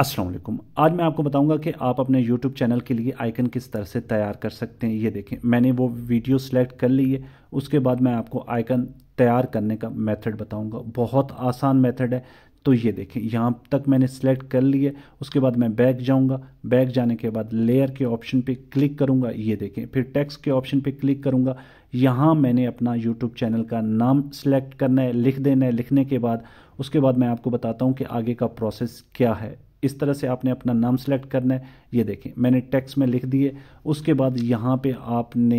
असलम आज मैं आपको बताऊंगा कि आप अपने YouTube चैनल के लिए आइकन किस तरह से तैयार कर सकते हैं ये देखें मैंने वो वीडियो सेलेक्ट कर ली है उसके बाद मैं आपको आइकन तैयार करने का मेथड बताऊंगा बहुत आसान मेथड है तो ये देखें यहाँ तक मैंने सेलेक्ट कर लिए उसके बाद मैं बैक जाऊँगा बैक जाने के बाद लेयर के ऑप्शन पर क्लिक करूँगा ये देखें फिर टेक्स्ट के ऑप्शन पर क्लिक करूँगा यहाँ मैंने अपना यूट्यूब चैनल का नाम सेलेक्ट करना है लिख देना है लिखने के बाद उसके बाद मैं आपको बताता हूँ कि आगे का प्रोसेस क्या है किस तरह से आपने अपना नाम सेलेक्ट करना है ये देखें मैंने टेक्स्ट में लिख दिए उसके बाद यहाँ पे आपने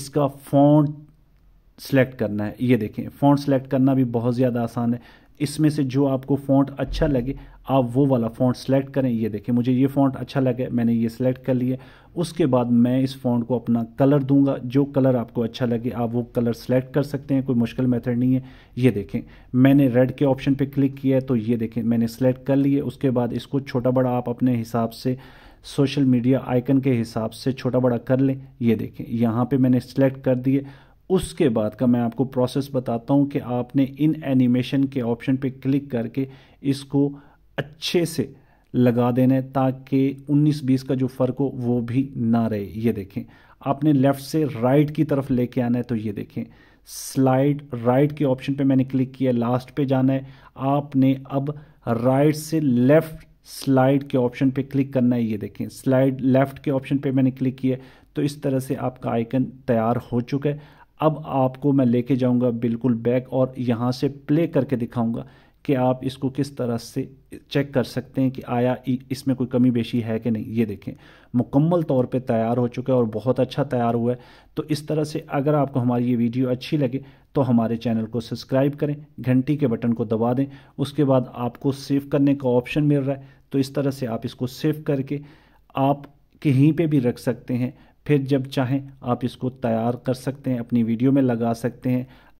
इसका फॉन्ट सेलेक्ट करना है ये देखें फॉन्ट सेलेक्ट करना भी बहुत ज़्यादा आसान है इसमें से जो आपको फॉन्ट अच्छा लगे आप वो वाला फ़ॉन्ट सेलेक्ट करें ये देखें मुझे ये फ़ॉन्ट अच्छा लगे मैंने ये सिलेक्ट कर लिया उसके बाद मैं इस फ़ॉन्ट को अपना कलर दूंगा जो कलर आपको अच्छा लगे आप वो कलर सेलेक्ट कर सकते हैं कोई मुश्किल मेथड नहीं है ये देखें मैंने रेड के ऑप्शन पे क्लिक किया है तो ये देखें मैंने सेलेक्ट कर लिए उसके बाद इसको छोटा बड़ा आप अपने हिसाब से सोशल मीडिया आइकन के हिसाब से छोटा बड़ा कर लें ये देखें यहाँ पर मैंने सेलेक्ट कर दिए उसके बाद का मैं आपको प्रोसेस बताता हूँ कि आपने इन एनिमेशन के ऑप्शन पर क्लिक करके इसको अच्छे से लगा देना है ताकि 19-20 का जो फ़र्क हो वो भी ना रहे ये देखें आपने लेफ़्ट से राइट की तरफ लेके आना है तो ये देखें स्लाइड राइट के ऑप्शन पे मैंने क्लिक किया लास्ट पे जाना है आपने अब राइट से लेफ़्ट स्लाइड के ऑप्शन पे क्लिक करना है ये देखें स्लाइड लेफ़्ट के ऑप्शन पे मैंने क्लिक किया तो इस तरह से आपका आइकन तैयार हो चुका है अब आपको मैं लेके जाऊंगा बिल्कुल बैक और यहाँ से प्ले करके दिखाऊंगा कि आप इसको किस तरह से चेक कर सकते हैं कि आया इसमें कोई कमी बेशी है कि नहीं ये देखें मुकम्मल तौर पे तैयार हो चुका है और बहुत अच्छा तैयार हुआ है तो इस तरह से अगर आपको हमारी ये वीडियो अच्छी लगे तो हमारे चैनल को सब्सक्राइब करें घंटी के बटन को दबा दें उसके बाद आपको सेव करने का ऑप्शन मिल रहा है तो इस तरह से आप इसको सेव करके आप कहीं पर भी रख सकते हैं फिर जब चाहें आप इसको तैयार कर सकते हैं अपनी वीडियो में लगा सकते हैं